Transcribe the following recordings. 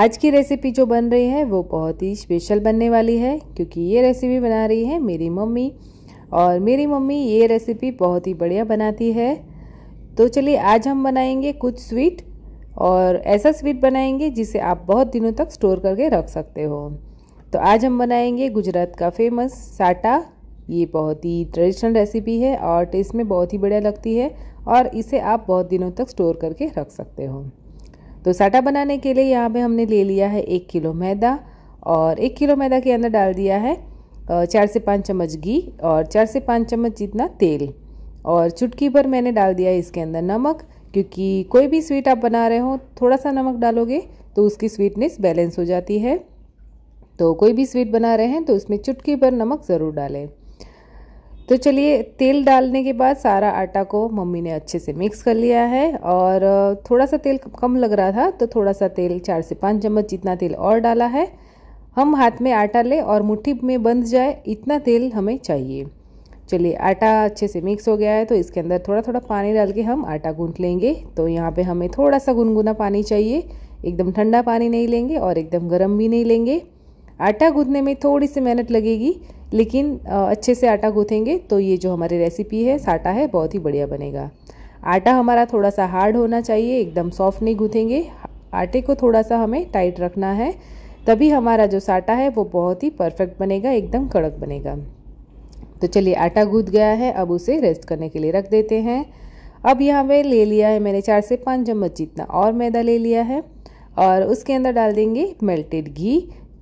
आज की रेसिपी जो बन रही है वो बहुत ही स्पेशल बनने वाली है क्योंकि ये रेसिपी बना रही है मेरी मम्मी और मेरी मम्मी ये रेसिपी बहुत ही बढ़िया बनाती है तो चलिए आज हम बनाएंगे कुछ स्वीट और ऐसा स्वीट बनाएंगे जिसे आप बहुत दिनों तक स्टोर करके रख सकते हो तो आज हम बनाएंगे गुजरात का फेमस साटा ये बहुत ही ट्रेडिशनल रेसिपी है और टेस्ट में बहुत ही बढ़िया लगती है और इसे आप बहुत दिनों तक स्टोर करके रख सकते हो तो साटा बनाने के लिए यहाँ पे हमने ले लिया है एक किलो मैदा और एक किलो मैदा के अंदर डाल दिया है चार से पाँच चम्मच घी और चार से पाँच चम्मच जितना तेल और चुटकी भर मैंने डाल दिया है इसके अंदर नमक क्योंकि कोई भी स्वीट आप बना रहे हो थोड़ा सा नमक डालोगे तो उसकी स्वीटनेस बैलेंस हो जाती है तो कोई भी स्वीट बना रहे हैं तो उसमें चुटकी भर नमक ज़रूर डालें तो चलिए तेल डालने के बाद सारा आटा को मम्मी ने अच्छे से मिक्स कर लिया है और थोड़ा सा तेल कम लग रहा था तो थोड़ा सा तेल चार से पाँच चम्मच जितना तेल और डाला है हम हाथ में आटा ले और मुट्ठी में बंध जाए इतना तेल हमें चाहिए चलिए आटा अच्छे से मिक्स हो गया है तो इसके अंदर थोड़ा थोड़ा पानी डाल के हम आटा गूंथ लेंगे तो यहाँ पे हमें थोड़ा सा गुनगुना पानी चाहिए एकदम ठंडा पानी नहीं लेंगे और एकदम गर्म भी नहीं लेंगे आटा गूंथने में थोड़ी सी मेहनत लगेगी लेकिन अच्छे से आटा गूँथेंगे तो ये जो हमारी रेसिपी है साटा है बहुत ही बढ़िया बनेगा आटा हमारा थोड़ा सा हार्ड होना चाहिए एकदम सॉफ्ट नहीं गूँथेंगे आटे को थोड़ा सा हमें टाइट रखना है तभी हमारा जो साटा है वो बहुत ही परफेक्ट बनेगा एकदम कड़क बनेगा तो चलिए आटा गूंथ गया है अब उसे रेस्ट करने के लिए रख देते हैं अब यहाँ पे ले लिया है मैंने चार से पाँच चम्मच जितना और मैदा ले लिया है और उसके अंदर डाल देंगे मेल्टेड घी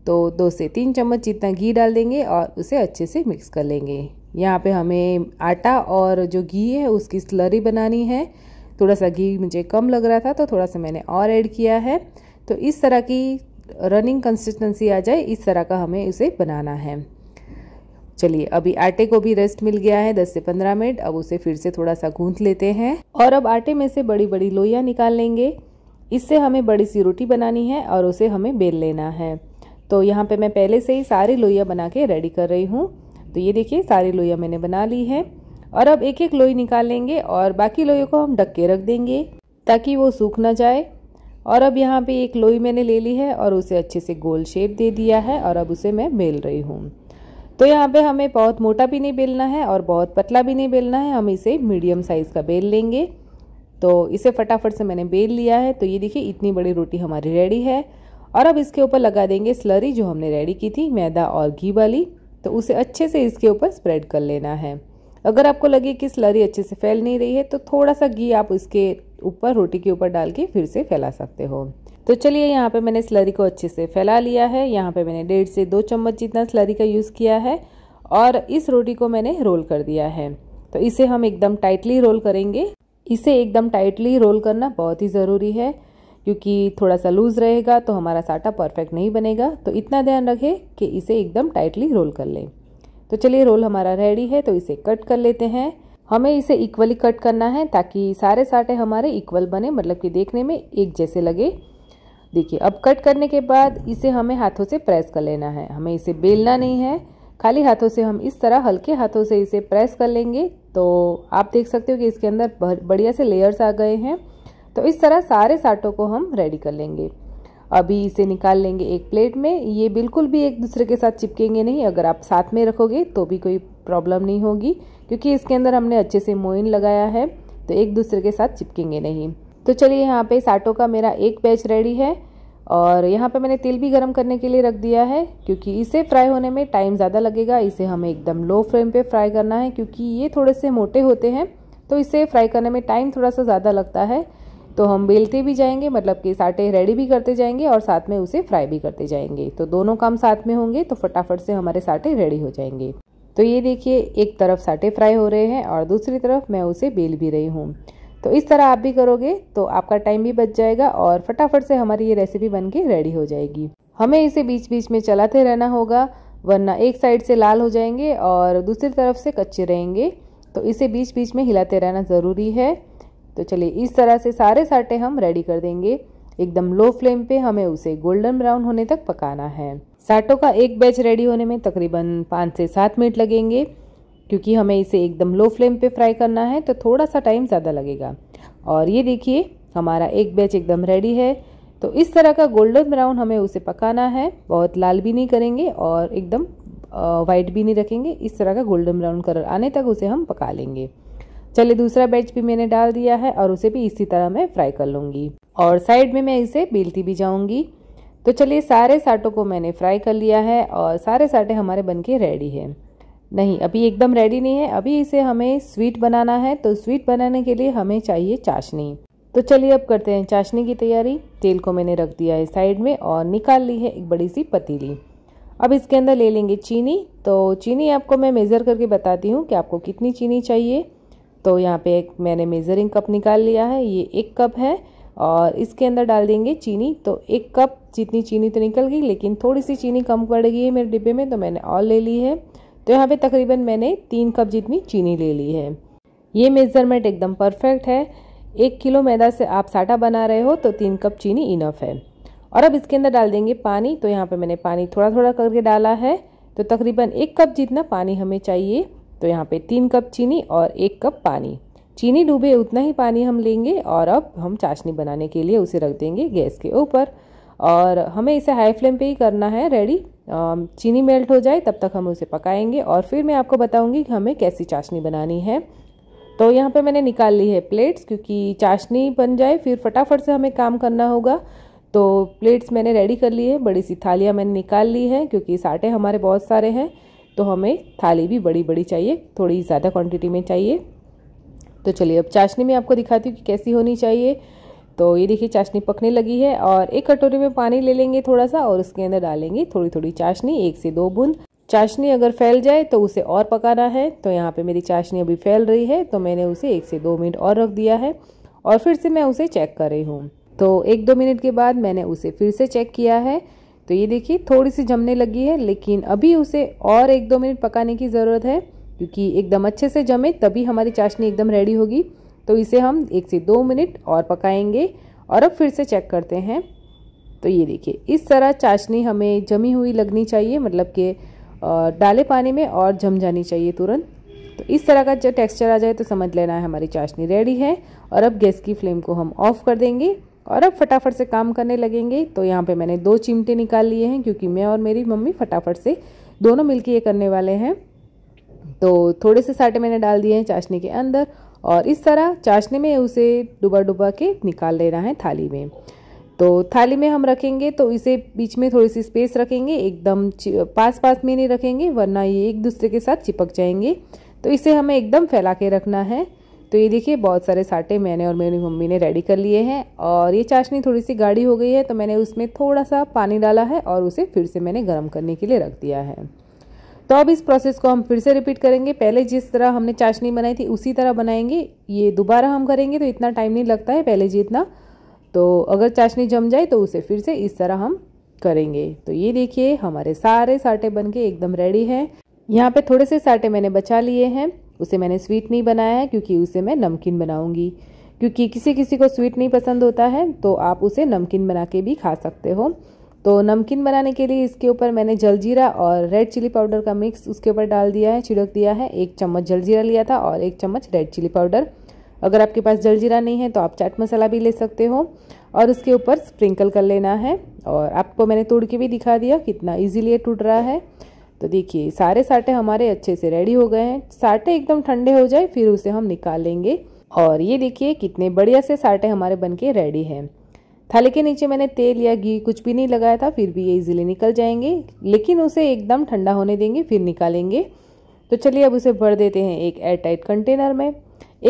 तो दो से तीन चम्मच जितना घी डाल देंगे और उसे अच्छे से मिक्स कर लेंगे यहाँ पे हमें आटा और जो घी है उसकी स्लरी बनानी है थोड़ा सा घी मुझे कम लग रहा था तो थोड़ा सा मैंने और ऐड किया है तो इस तरह की रनिंग कंसिस्टेंसी आ जाए इस तरह का हमें उसे बनाना है चलिए अभी आटे को भी रेस्ट मिल गया है 10 से 15 मिनट अब उसे फिर से थोड़ा सा गूंथ लेते हैं और अब आटे में से बड़ी बड़ी लोइयाँ निकाल लेंगे इससे हमें बड़ी सी रोटी बनानी है और उसे हमें बेल लेना है तो यहाँ पे मैं पहले से ही सारी लोइयाँ बना के रेडी कर रही हूँ तो ये देखिए सारी लोइयाँ मैंने बना ली है और अब एक एक लोई निकाल लेंगे और बाकी लोइयों को हम ढक के रख देंगे ताकि वो सूख ना जाए और अब यहाँ पे एक लोई मैंने ले ली है और उसे अच्छे से गोल शेप दे दिया है और अब उसे मैं बेल रही हूँ तो यहाँ पे हमें बहुत मोटा भी नहीं बेलना है और बहुत पतला भी नहीं बेलना है हम इसे मीडियम साइज़ का बेल लेंगे तो इसे फटाफट से मैंने बेल लिया है तो ये देखिए इतनी बड़ी रोटी हमारी रेडी है और अब इसके ऊपर लगा देंगे स्लरी जो हमने रेडी की थी मैदा और घी वाली तो उसे अच्छे से इसके ऊपर स्प्रेड कर लेना है अगर आपको लगे कि स्लरी अच्छे से फैल नहीं रही है तो थोड़ा सा घी आप इसके ऊपर रोटी के ऊपर डाल के फिर से फैला सकते हो तो चलिए यहाँ पे मैंने स्लरी को अच्छे से फैला लिया है यहाँ पे मैंने डेढ़ से दो चम्मच जितना स्लरी का यूज़ किया है और इस रोटी को मैंने रोल कर दिया है तो इसे हम एकदम टाइटली रोल करेंगे इसे एकदम टाइटली रोल करना बहुत ही ज़रूरी है क्योंकि थोड़ा सा लूज़ रहेगा तो हमारा साटा परफेक्ट नहीं बनेगा तो इतना ध्यान रखें कि इसे एकदम टाइटली रोल कर लें तो चलिए रोल हमारा रेडी है तो इसे कट कर लेते हैं हमें इसे इक्वली कट करना है ताकि सारे साटे हमारे इक्वल बने मतलब कि देखने में एक जैसे लगे देखिए अब कट करने के बाद इसे हमें हाथों से प्रेस कर लेना है हमें इसे बेलना नहीं है खाली हाथों से हम इस तरह हल्के हाथों से इसे प्रेस कर लेंगे तो आप देख सकते हो कि इसके अंदर बढ़िया से लेयर्स आ गए हैं तो इस तरह सारे साटों को हम रेडी कर लेंगे अभी इसे निकाल लेंगे एक प्लेट में ये बिल्कुल भी एक दूसरे के साथ चिपकेंगे नहीं अगर आप साथ में रखोगे तो भी कोई प्रॉब्लम नहीं होगी क्योंकि इसके अंदर हमने अच्छे से मोइन लगाया है तो एक दूसरे के साथ चिपकेंगे नहीं तो चलिए यहाँ पे साटों का मेरा एक बैच रेडी है और यहाँ पे मैंने तेल भी गर्म करने के लिए रख दिया है क्योंकि इसे फ्राई होने में टाइम ज़्यादा लगेगा इसे हमें एकदम लो फ्लेम पे फ्राई करना है क्योंकि ये थोड़े से मोटे होते हैं तो इसे फ्राई करने में टाइम थोड़ा सा ज़्यादा लगता है तो हम बेलते भी जाएंगे मतलब कि साटे रेडी भी करते जाएंगे और साथ में उसे फ्राई भी करते जाएंगे तो दोनों काम साथ में होंगे तो फटाफट से हमारे साटे रेडी हो जाएंगे तो ये देखिए एक तरफ साटे फ्राई हो रहे हैं और दूसरी तरफ मैं उसे बेल भी रही हूँ तो इस तरह आप भी करोगे तो आपका टाइम भी बच जाएगा और फटाफट से हमारी ये रेसिपी बन के रेडी हो जाएगी हमें इसे बीच बीच में चलाते रहना होगा वरना एक साइड से लाल हो जाएंगे और दूसरी तरफ से कच्चे रहेंगे तो इसे बीच बीच में हिलाते रहना ज़रूरी है तो चलिए इस तरह से सारे साटे हम रेडी कर देंगे एकदम लो फ्लेम पे हमें उसे गोल्डन ब्राउन होने तक पकाना है साटों का एक बैच रेडी होने में तकरीबन पाँच से सात मिनट लगेंगे क्योंकि हमें इसे एकदम लो फ्लेम पे फ्राई करना है तो थोड़ा सा टाइम ज़्यादा लगेगा और ये देखिए हमारा एक बैच एकदम रेडी है तो इस तरह का गोल्डन ब्राउन हमें उसे पकाना है बहुत लाल भी नहीं करेंगे और एकदम वाइट भी नहीं रखेंगे इस तरह का गोल्डन ब्राउन कलर आने तक उसे हम पका लेंगे चलिए दूसरा बैच भी मैंने डाल दिया है और उसे भी इसी तरह मैं फ्राई कर लूँगी और साइड में मैं इसे बेलती भी जाऊँगी तो चलिए सारे साटों को मैंने फ्राई कर लिया है और सारे साटे हमारे बन के रेडी है नहीं अभी एकदम रेडी नहीं है अभी इसे हमें स्वीट बनाना है तो स्वीट बनाने के लिए हमें चाहिए चाशनी तो चलिए अब करते हैं चाशनी की तैयारी तेल को मैंने रख दिया है साइड में और निकाल ली है एक बड़ी सी पतीली अब इसके अंदर ले लेंगे चीनी तो चीनी आपको मैं मेज़र करके बताती हूँ कि आपको कितनी चीनी चाहिए तो यहाँ पे एक मैंने मेज़रिंग कप निकाल लिया है ये एक कप है और इसके अंदर डाल देंगे चीनी तो एक कप जितनी चीनी तो निकल गई लेकिन थोड़ी सी चीनी कम पड़ गई है मेरे डिब्बे में तो मैंने और ले ली है तो यहाँ पे तकरीबन मैंने तीन कप जितनी चीनी ले ली है ये मेज़रमेंट एकदम परफेक्ट है एक किलो मैदा से आप साटा बना रहे हो तो तीन कप चीनी इनफ है और अब इसके अंदर डाल देंगे पानी तो यहाँ पर मैंने पानी थोड़ा थोड़ा करके डाला है तो तकरीबन एक कप जितना पानी हमें चाहिए तो यहाँ पे तीन कप चीनी और एक कप पानी चीनी डूबे उतना ही पानी हम लेंगे और अब हम चाशनी बनाने के लिए उसे रख देंगे गैस के ऊपर और हमें इसे हाई फ्लेम पे ही करना है रेडी चीनी मेल्ट हो जाए तब तक हम उसे पकाएंगे और फिर मैं आपको बताऊंगी कि हमें कैसी चाशनी बनानी है तो यहाँ पे मैंने निकाल ली है प्लेट्स क्योंकि चाशनी बन जाए फिर फटाफट से हमें काम करना होगा तो प्लेट्स मैंने रेडी कर ली है बड़ी सी थालियाँ मैंने निकाल ली है क्योंकि साटे हमारे बहुत सारे हैं तो हमें थाली भी बड़ी बड़ी चाहिए थोड़ी ज़्यादा क्वांटिटी में चाहिए तो चलिए अब चाशनी में आपको दिखाती हूँ कि कैसी होनी चाहिए तो ये देखिए चाशनी पकने लगी है और एक कटोरे में पानी ले लेंगे थोड़ा सा और उसके अंदर डालेंगे थोड़ी थोड़ी चाशनी एक से दो बूंद चाशनी अगर फैल जाए तो उसे और पकाना है तो यहाँ पे मेरी चाशनी अभी फैल रही है तो मैंने उसे एक से दो मिनट और रख दिया है और फिर से मैं उसे चेक कर रही हूँ तो एक दो मिनट के बाद मैंने उसे फिर से चेक किया है तो ये देखिए थोड़ी सी जमने लगी है लेकिन अभी उसे और एक दो मिनट पकाने की ज़रूरत है क्योंकि एकदम अच्छे से जमे तभी हमारी चाशनी एकदम रेडी होगी तो इसे हम एक से दो मिनट और पकाएंगे और अब फिर से चेक करते हैं तो ये देखिए इस तरह चाशनी हमें जमी हुई लगनी चाहिए मतलब कि डाले पानी में और जम जानी चाहिए तुरंत तो इस तरह का जब टेक्सचर आ जाए तो समझ लेना है हमारी चाशनी रेडी है और अब गैस की फ्लेम को हम ऑफ़ कर देंगे और अब फटाफट से काम करने लगेंगे तो यहाँ पे मैंने दो चिमटे निकाल लिए हैं क्योंकि मैं और मेरी मम्मी फटाफट से दोनों मिलके ये करने वाले हैं तो थोड़े से साटे मैंने डाल दिए हैं चाशनी के अंदर और इस तरह चाशनी में उसे डुबा डुबा के निकाल लेना है थाली में तो थाली में हम रखेंगे तो इसे बीच में थोड़ी सी स्पेस रखेंगे एकदम पास पास में नहीं रखेंगे वरना ये एक दूसरे के साथ चिपक जाएंगे तो इसे हमें एकदम फैला के रखना है तो ये देखिए बहुत सारे साटे मैंने और मेरी मम्मी ने रेडी कर लिए हैं और ये चाशनी थोड़ी सी गाढ़ी हो गई है तो मैंने उसमें थोड़ा सा पानी डाला है और उसे फिर से मैंने गर्म करने के लिए रख दिया है तो अब इस प्रोसेस को हम फिर से रिपीट करेंगे पहले जिस तरह हमने चाशनी बनाई थी उसी तरह बनाएंगे ये दोबारा हम करेंगे तो इतना टाइम नहीं लगता है पहले जितना तो अगर चाशनी जम जाए तो उसे फिर से इस तरह हम करेंगे तो ये देखिए हमारे सारे साटे बन के एकदम रेडी हैं यहाँ पे थोड़े से साटे मैंने बचा लिए हैं उसे मैंने स्वीट नहीं बनाया है क्योंकि उसे मैं नमकीन बनाऊंगी क्योंकि किसी किसी को स्वीट नहीं पसंद होता है तो आप उसे नमकीन बना के भी खा सकते हो तो नमकीन बनाने के लिए इसके ऊपर मैंने जलजीरा और रेड चिली पाउडर का मिक्स उसके ऊपर डाल दिया है छिड़क दिया है एक चम्मच जलजीरा लिया था और एक चम्मच रेड चिली पाउडर अगर आपके पास जलजीरा नहीं है तो आप चाट मसाला भी ले सकते हो और उसके ऊपर स्प्रिंकल कर लेना है और आपको मैंने तोड़ के भी दिखा दिया कितना ईजिली टूट रहा है तो देखिए सारे साटे हमारे अच्छे से रेडी हो गए हैं साटे एकदम ठंडे हो जाए फिर उसे हम निकाल लेंगे और ये देखिए कितने बढ़िया से साटे हमारे बन के रेडी हैं थाली के नीचे मैंने तेल या घी कुछ भी नहीं लगाया था फिर भी ये इजीली निकल जाएंगे लेकिन उसे एकदम ठंडा होने देंगे फिर निकालेंगे तो चलिए अब उसे भर देते हैं एक एयर टाइट कंटेनर में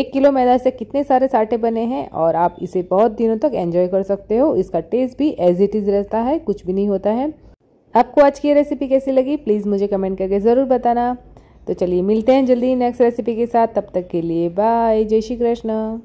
एक किलो मैदा से कितने सारे साटे बने हैं और आप इसे बहुत दिनों तक एंजॉय कर सकते हो इसका टेस्ट भी एज इट इज़ रहता है कुछ भी नहीं होता है आपको आज की रेसिपी कैसी लगी प्लीज़ मुझे कमेंट करके ज़रूर बताना तो चलिए मिलते हैं जल्दी नेक्स्ट रेसिपी के साथ तब तक के लिए बाय जय श्री कृष्ण